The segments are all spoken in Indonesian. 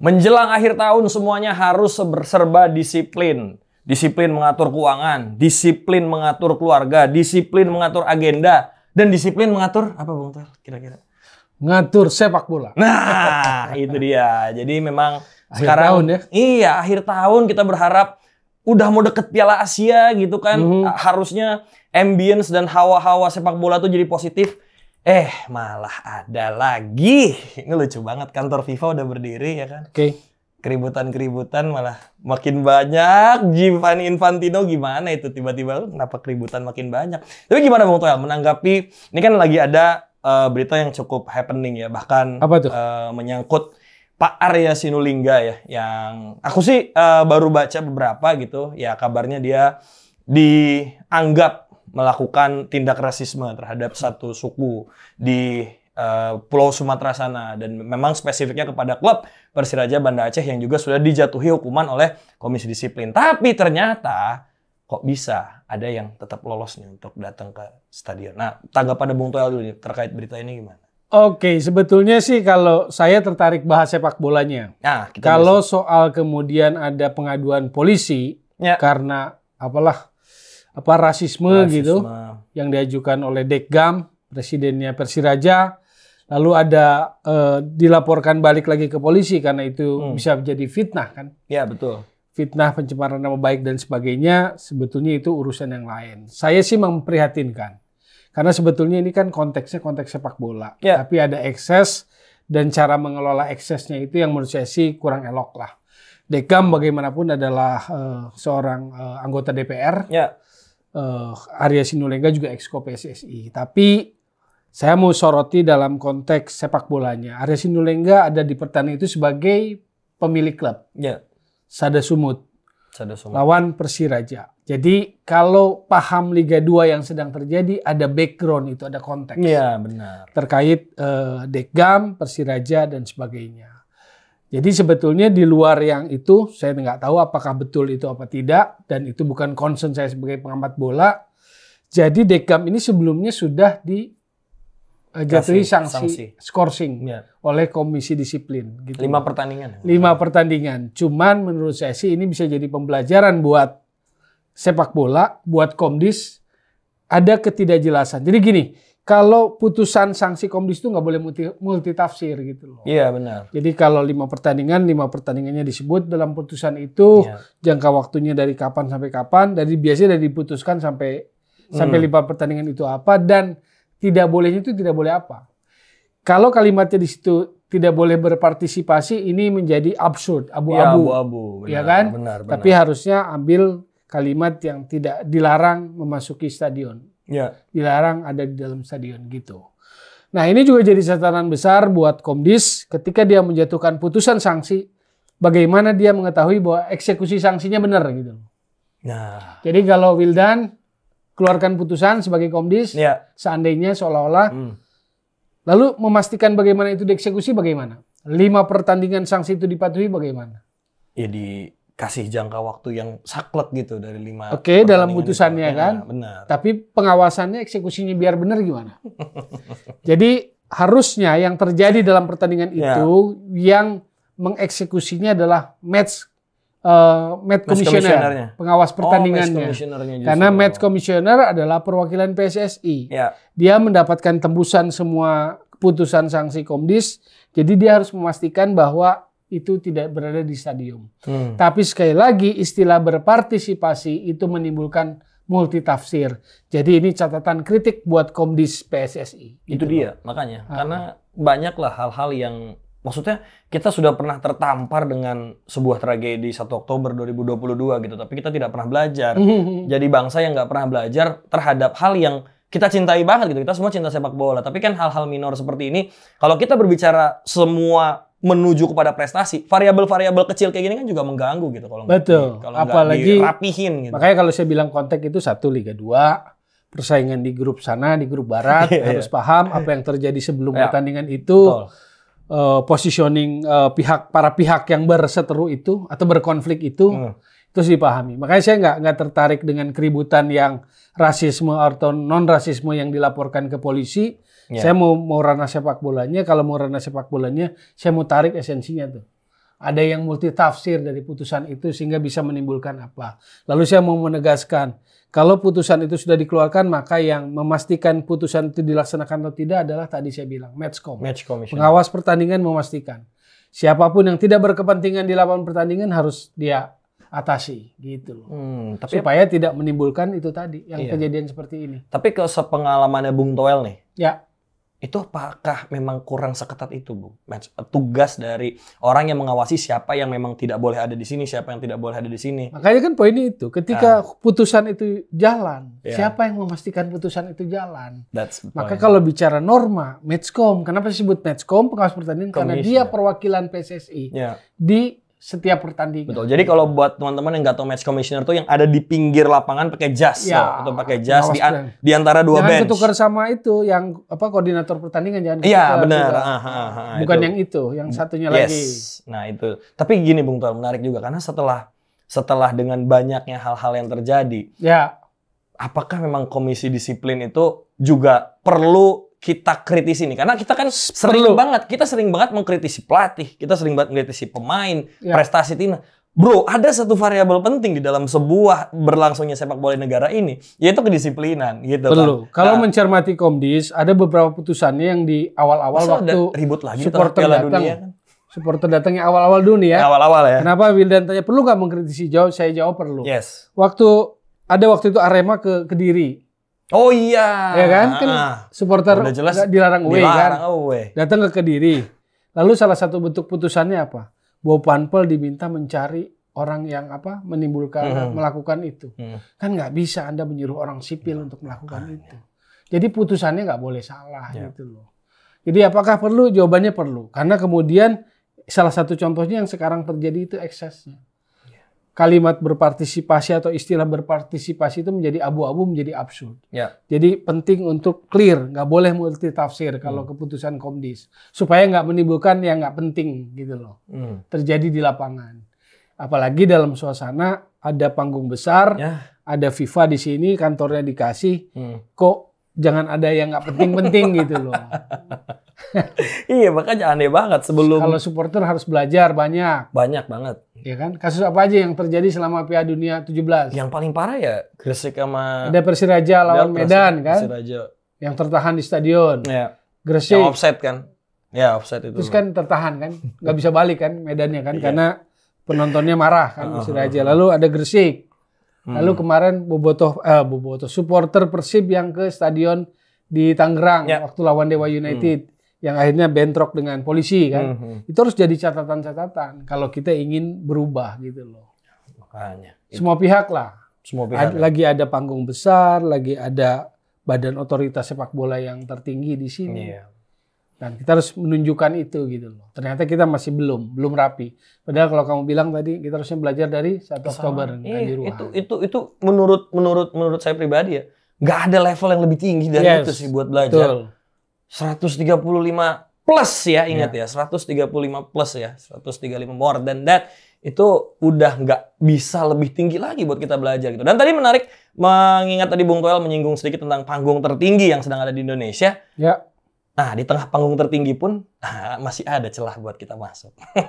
Menjelang akhir tahun semuanya harus serba disiplin. Disiplin mengatur keuangan, disiplin mengatur keluarga, disiplin mengatur agenda, dan disiplin mengatur apa Bung Tar kira-kira? ngatur sepak bola. Nah, itu dia. Jadi memang akhir sekarang tahun ya. Iya, akhir tahun kita berharap udah mau deket Piala Asia gitu kan. Mm -hmm. Harusnya ambience dan hawa-hawa sepak bola tuh jadi positif. Eh, malah ada lagi. Ini lucu banget kantor FIFA udah berdiri ya kan? Oke. Okay. Keributan-keributan malah makin banyak. Giovanni Infantino gimana itu tiba-tiba kenapa keributan makin banyak? Tapi gimana Bang Toel menanggapi ini kan lagi ada uh, berita yang cukup happening ya bahkan Apa tuh? Uh, menyangkut Pak Arya Sinulinga ya yang aku sih uh, baru baca beberapa gitu ya kabarnya dia dianggap melakukan tindak rasisme terhadap satu suku di uh, Pulau Sumatera sana dan memang spesifiknya kepada klub Persiraja Banda Aceh yang juga sudah dijatuhi hukuman oleh Komisi Disiplin. Tapi ternyata kok bisa ada yang tetap lolos nih untuk datang ke stadion. Nah, tanggapan Bung Toel dulu nih, terkait berita ini gimana? Oke, sebetulnya sih kalau saya tertarik bahas sepak bolanya. Nah, kalau bisa. soal kemudian ada pengaduan polisi ya. karena apalah apa rasisme, rasisme. gitu yang diajukan oleh Dekgam presidennya Persiraja lalu ada eh, dilaporkan balik lagi ke polisi karena itu hmm. bisa menjadi fitnah kan? Ya betul. Fitnah pencemaran nama baik dan sebagainya sebetulnya itu urusan yang lain. Saya sih memprihatinkan karena sebetulnya ini kan konteksnya konteks sepak bola, ya. tapi ada ekses dan cara mengelola eksesnya itu yang menurut saya sih kurang elok lah. Dekam bagaimanapun adalah uh, seorang uh, anggota DPR. Ya uh, Arya juga exco PSSI. Tapi saya mau soroti dalam konteks sepak bolanya. Arya Sinulenga ada di pertandingan itu sebagai pemilik klub. Ya. Sada Sumut. Sada Sumut. Lawan Persiraja. Jadi kalau paham Liga 2 yang sedang terjadi ada background itu, ada konteks. Iya, benar. Terkait uh, eh, Degam, Persiraja dan sebagainya. Jadi sebetulnya di luar yang itu saya nggak tahu apakah betul itu apa tidak dan itu bukan concern saya sebagai pengamat bola. Jadi Dekam ini sebelumnya sudah di eh, jatuhi sanksi, sanksi scoring ya. oleh komisi disiplin gitu. Lima pertandingan. Lima pertandingan. Cuman menurut saya sih ini bisa jadi pembelajaran buat sepak bola, buat komdis ada ketidakjelasan. Jadi gini, kalau putusan sanksi komdis itu nggak boleh multi, multi tafsir gitu loh. Iya benar. Jadi kalau lima pertandingan, lima pertandingannya disebut dalam putusan itu iya. jangka waktunya dari kapan sampai kapan, dari biasanya dari diputuskan sampai hmm. sampai lima pertandingan itu apa dan tidak bolehnya itu tidak boleh apa. Kalau kalimatnya di situ tidak boleh berpartisipasi ini menjadi absurd, abu-abu. Ya, abu-abu, ya kan? Benar, benar. Tapi harusnya ambil kalimat yang tidak dilarang memasuki stadion Yeah. Dilarang ada di dalam stadion gitu. Nah, ini juga jadi catatan besar buat Komdis ketika dia menjatuhkan putusan sanksi, bagaimana dia mengetahui bahwa eksekusi sanksinya benar gitu. Nah. Jadi kalau Wildan keluarkan putusan sebagai Komdis, yeah. seandainya seolah-olah mm. lalu memastikan bagaimana itu dieksekusi bagaimana? Lima pertandingan sanksi itu dipatuhi bagaimana? Ya di kasih jangka waktu yang saklek gitu dari lima. Oke, okay, dalam putusannya ya, kan. Ya, benar. Tapi pengawasannya eksekusinya biar benar gimana? Jadi harusnya yang terjadi dalam pertandingan ya. itu yang mengeksekusinya adalah match uh, match komisioner, pengawas oh, pertandingannya. Oh, Karena match komisioner adalah perwakilan PSSI. Ya. Dia mendapatkan tembusan semua putusan sanksi Komdis. Jadi dia harus memastikan bahwa itu tidak berada di stadium. Hmm. Tapi sekali lagi istilah berpartisipasi itu menimbulkan multi tafsir. Jadi ini catatan kritik buat Komdis PSSI. Itu gitu dia loh. makanya ah. karena banyaklah hal-hal yang maksudnya kita sudah pernah tertampar dengan sebuah tragedi 1 Oktober 2022 gitu tapi kita tidak pernah belajar. Jadi bangsa yang nggak pernah belajar terhadap hal yang kita cintai banget gitu. Kita semua cinta sepak bola, tapi kan hal-hal minor seperti ini kalau kita berbicara semua menuju kepada prestasi, variabel-variabel kecil kayak gini kan juga mengganggu gitu kalau Betul. kalau apalagi rapihin gitu. Makanya kalau saya bilang konteks itu satu Liga dua persaingan di grup sana, di grup barat iya, harus iya. paham apa yang terjadi sebelum ya. pertandingan itu. Uh, positioning uh, pihak para pihak yang berseteru itu atau berkonflik itu hmm. itu terus pahami Makanya saya nggak nggak tertarik dengan keributan yang rasisme atau non rasisme yang dilaporkan ke polisi Yeah. Saya mau mau ranah sepak bolanya, kalau mau ranah sepak bolanya, saya mau tarik esensinya tuh. Ada yang multi tafsir dari putusan itu sehingga bisa menimbulkan apa. Lalu saya mau menegaskan, kalau putusan itu sudah dikeluarkan, maka yang memastikan putusan itu dilaksanakan atau tidak adalah tadi saya bilang matchcom. Match commission. Iya. Pengawas pertandingan memastikan. Siapapun yang tidak berkepentingan di lapangan pertandingan harus dia atasi gitu loh. Hmm, tapi supaya tidak menimbulkan itu tadi yang iya. kejadian seperti ini. Tapi ke sepengalamannya Bung Toel nih. Ya itu apakah memang kurang seketat itu, Bu? Eh, tugas dari orang yang mengawasi siapa yang memang tidak boleh ada di sini, siapa yang tidak boleh ada di sini. Makanya kan poinnya itu, ketika uh, putusan itu jalan, yeah. siapa yang memastikan putusan itu jalan? That's Maka kalau bicara norma, matchcom, kenapa disebut matchcom pengawas pertandingan? Karena dia perwakilan PSSI yeah. di setiap pertandingan. Betul. Jadi kalau buat teman-teman yang nggak tahu match commissioner tuh yang ada di pinggir lapangan pakai jas ya, atau pakai jas di, an di antara dua jangan bench. Jangan ketukar sama itu yang apa koordinator pertandingan jangan. Iya benar. Aha, aha, ah, ah, ah, Bukan itu. yang itu, yang mm, satunya yes. lagi. Nah itu. Tapi gini Bung Tuan menarik juga karena setelah setelah dengan banyaknya hal-hal yang terjadi. Ya. Apakah memang komisi disiplin itu juga perlu kita kritisi ini karena kita kan sering Perlu. banget kita sering banget mengkritisi pelatih kita sering banget mengkritisi pemain ya. prestasi tim bro ada satu variabel penting di dalam sebuah berlangsungnya sepak bola negara ini yaitu kedisiplinan gitu kan. Perlu. kan kalau nah, mencermati komdis ada beberapa putusannya yang di awal-awal waktu ribut lagi supporter datang dunia, kan? supporter datangnya awal-awal dunia awal-awal ya kenapa Wildan tanya perlu nggak mengkritisi jauh saya jawab perlu yes waktu ada waktu itu Arema ke Kediri Oh iya. Ya kan? Ah, kan ah, supporter udah jelas dilarang away dilarang kan. Away. Datang ke Kediri. Lalu salah satu bentuk putusannya apa? Bahwa Panpel diminta mencari orang yang apa menimbulkan hmm. melakukan itu. Hmm. Kan nggak bisa Anda menyuruh orang sipil hmm. untuk melakukan ah, itu. Jadi putusannya nggak boleh salah ya. gitu loh. Jadi apakah perlu? Jawabannya perlu. Karena kemudian salah satu contohnya yang sekarang terjadi itu eksesnya kalimat berpartisipasi atau istilah berpartisipasi itu menjadi abu-abu menjadi absurd. Ya. Jadi penting untuk clear, nggak boleh multi tafsir hmm. kalau keputusan Komdis supaya nggak menimbulkan yang nggak penting gitu loh hmm. terjadi di lapangan. Apalagi dalam suasana ada panggung besar, ya. ada FIFA di sini kantornya dikasih, hmm. kok jangan ada yang nggak penting-penting gitu loh. iya makanya aneh banget sebelum kalau supporter harus belajar banyak banyak banget ya kan kasus apa aja yang terjadi selama Piala Dunia 17 yang paling parah ya Gresik sama ada Persiraja lawan Medan kan Persiraja yang tertahan di stadion ya. Gresik yang offset kan ya offset itu terus kan tertahan kan Gak bisa balik kan Medannya kan iya. karena penontonnya marah kan Persiraja lalu ada Gresik Hmm. Lalu kemarin Bobotoh eh, Bobotoh supporter Persib yang ke stadion di Tangerang ya. waktu lawan Dewa hmm. United hmm. yang akhirnya bentrok dengan polisi kan. Hmm, hmm. Itu harus jadi catatan-catatan kalau kita ingin berubah gitu loh. Makanya. Semua pihak lah. Semua pihak. Ad, ya. Lagi ada panggung besar, lagi ada badan otoritas sepak bola yang tertinggi di sini. Iya. Dan kita harus menunjukkan itu gitu loh. Ternyata kita masih belum, belum rapi. Padahal kalau kamu bilang tadi kita harusnya belajar dari 1 Oktober eh, iya, di Ruahan. Itu itu itu menurut menurut menurut saya pribadi ya, nggak ada level yang lebih tinggi dari yes, itu sih buat belajar. Betul. 135 plus ya ingat yeah. ya, 135 plus ya, 135 more than that itu udah nggak bisa lebih tinggi lagi buat kita belajar gitu. Dan tadi menarik mengingat tadi Bung Toel menyinggung sedikit tentang panggung tertinggi yang sedang ada di Indonesia. Ya. Nah, di tengah panggung tertinggi pun nah, masih ada celah buat kita masuk.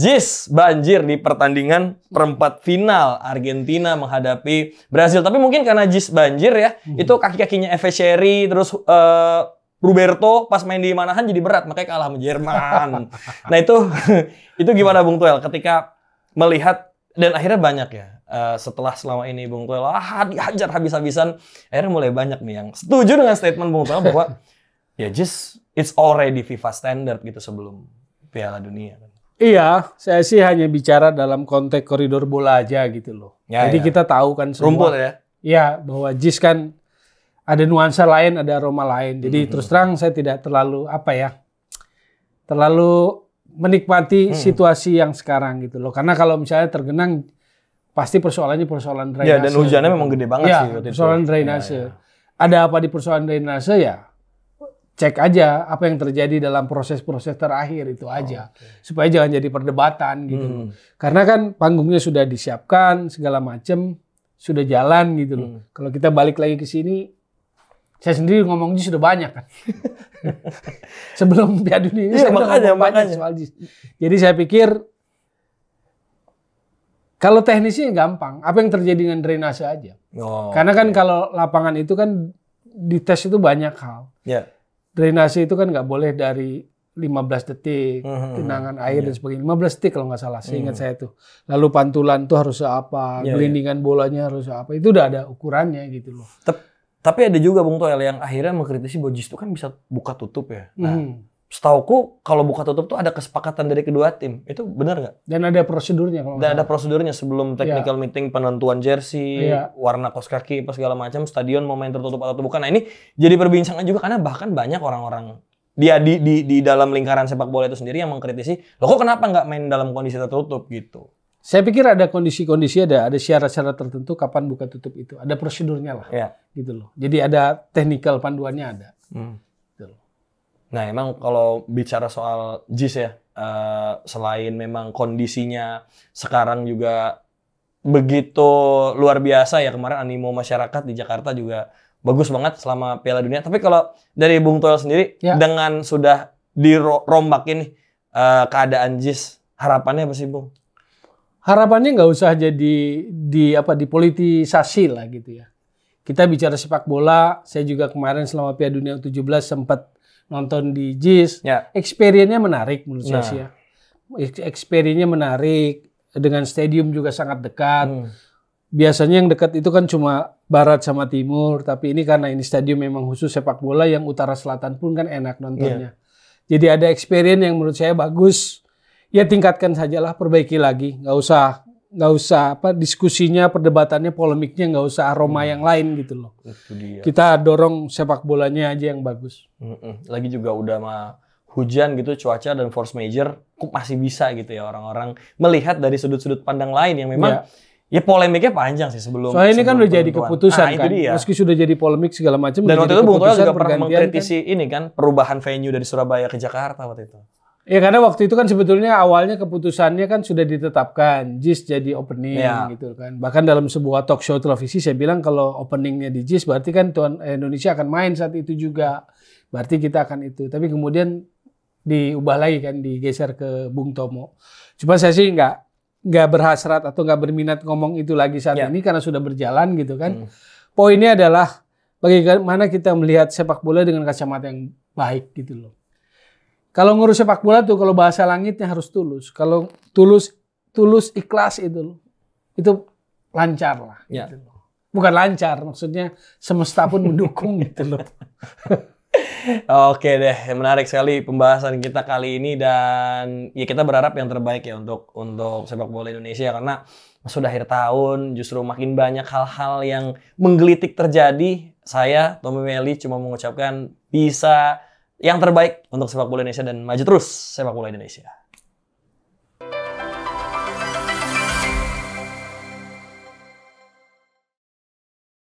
Jis banjir di pertandingan perempat final Argentina menghadapi Brazil. Tapi mungkin karena Jis banjir ya, hmm. itu kaki-kakinya Efe Sherry, terus uh, eh, Roberto pas main di Manahan jadi berat, makanya kalah sama Jerman. nah itu itu gimana Bung Tuel ketika melihat dan akhirnya banyak ya uh, setelah selama ini Bung Tuel ah, dihajar habis-habisan akhirnya mulai banyak nih yang setuju dengan statement Bung Tuel bahwa ya just it's already FIFA standard gitu sebelum Piala Dunia. Kan. Iya, saya sih hanya bicara dalam konteks koridor bola aja gitu loh. Ya, Jadi ya. kita tahu kan semua. Rumput ya. Iya, bahwa JIS kan ada nuansa lain, ada aroma lain. Jadi mm -hmm. terus terang saya tidak terlalu apa ya, terlalu menikmati -hmm. situasi yang sekarang gitu loh. Karena kalau misalnya tergenang pasti persoalannya persoalan ya, drainase. Iya, dan hujannya memang gede banget ya, sih. Persoalan itu. drainase. Ya, ya. Ada apa di persoalan drainase ya? cek aja apa yang terjadi dalam proses-proses terakhir itu aja oh, okay. supaya jangan jadi perdebatan gitu hmm. Karena kan panggungnya sudah disiapkan segala macam sudah jalan gitu loh. Hmm. Kalau kita balik lagi ke sini saya sendiri ngomongnya sudah banyak kan. Sebelum Piala Dunia ini ya, saya makanya, makanya. banyak soal Jadi saya pikir kalau teknisnya gampang, apa yang terjadi dengan drainase aja. Oh, Karena kan okay. kalau lapangan itu kan di tes itu banyak hal. Yeah. Drainase itu kan nggak boleh dari 15 detik, hmm. tenangan air yeah. dan iya. sebagainya. 15 detik kalau nggak salah, seingat -huh. Iya. saya tuh. Lalu pantulan tuh harus apa, yeah, iya. gelindingan yeah. bolanya harus apa. Itu udah ada ukurannya gitu loh. tapi ada juga Bung Toel yang akhirnya mengkritisi bahwa itu kan bisa buka tutup ya. Nah, -huh. Hmm setauku kalau buka tutup tuh ada kesepakatan dari kedua tim. Itu benar nggak? Dan ada prosedurnya kalau Dan ada prosedurnya sebelum iya. technical yeah. meeting penentuan jersey, yeah. warna kos kaki apa segala macam, stadion mau main tertutup atau bukan. Nah, ini jadi perbincangan juga karena bahkan banyak orang-orang dia di, di di dalam lingkaran sepak bola itu sendiri yang mengkritisi, "Loh kok kenapa nggak main dalam kondisi tertutup?" gitu. Saya pikir ada kondisi-kondisi ada ada syarat-syarat tertentu kapan buka tutup itu. Ada prosedurnya lah. Yeah. Gitu loh. Jadi ada technical panduannya ada. Hmm. Nah emang kalau bicara soal JIS ya, uh, selain memang kondisinya sekarang juga begitu luar biasa ya kemarin animo masyarakat di Jakarta juga bagus banget selama Piala Dunia. Tapi kalau dari Bung Toel sendiri ya. dengan sudah dirombakin nih uh, keadaan JIS, harapannya apa sih Bung? Harapannya nggak usah jadi di apa dipolitisasi lah gitu ya. Kita bicara sepak bola, saya juga kemarin selama Piala Dunia U17 sempat nonton di JIS, ya. experience-nya menarik menurut nah. saya sih ya. Experience-nya menarik, dengan stadium juga sangat dekat. Hmm. Biasanya yang dekat itu kan cuma barat sama timur, tapi ini karena ini stadium memang khusus sepak bola yang utara selatan pun kan enak nontonnya. Ya. Jadi ada experience yang menurut saya bagus. Ya tingkatkan sajalah, perbaiki lagi. Nggak usah nggak usah apa diskusinya perdebatannya polemiknya nggak usah aroma hmm. yang lain gitu loh itu dia. kita dorong sepak bolanya aja yang bagus mm lagi juga udah mah hujan gitu cuaca dan force major kok masih bisa gitu ya orang-orang melihat dari sudut-sudut pandang lain yang memang yeah. Ya polemiknya panjang sih sebelum. Soalnya ini kan udah jadi keputusan nah, kan. Dia. Meski sudah jadi polemik segala macam. Dan waktu itu Bung Toel juga pernah mengkritisi kan? ini kan perubahan venue dari Surabaya ke Jakarta waktu itu. Ya karena waktu itu kan sebetulnya awalnya keputusannya kan sudah ditetapkan JIS jadi opening ya. gitu kan. Bahkan dalam sebuah talk show televisi saya bilang kalau openingnya di JIS berarti kan tuan eh, Indonesia akan main saat itu juga. Berarti kita akan itu. Tapi kemudian diubah lagi kan digeser ke Bung Tomo. Cuma saya sih nggak nggak berhasrat atau nggak berminat ngomong itu lagi saat ya. ini karena sudah berjalan gitu kan. Hmm. Poinnya adalah bagaimana kita melihat sepak bola dengan kacamata yang baik gitu loh. Kalau ngurus sepak bola tuh kalau bahasa langitnya harus tulus. Kalau tulus tulus ikhlas itu itu lancar lah. Ya. Gitu Bukan lancar, maksudnya semesta pun mendukung gitu loh. Oke deh, menarik sekali pembahasan kita kali ini dan ya kita berharap yang terbaik ya untuk untuk sepak bola Indonesia karena sudah akhir tahun justru makin banyak hal-hal yang menggelitik terjadi. Saya Tommy Meli cuma mengucapkan bisa yang terbaik untuk sepak bola Indonesia dan maju terus sepak bola Indonesia.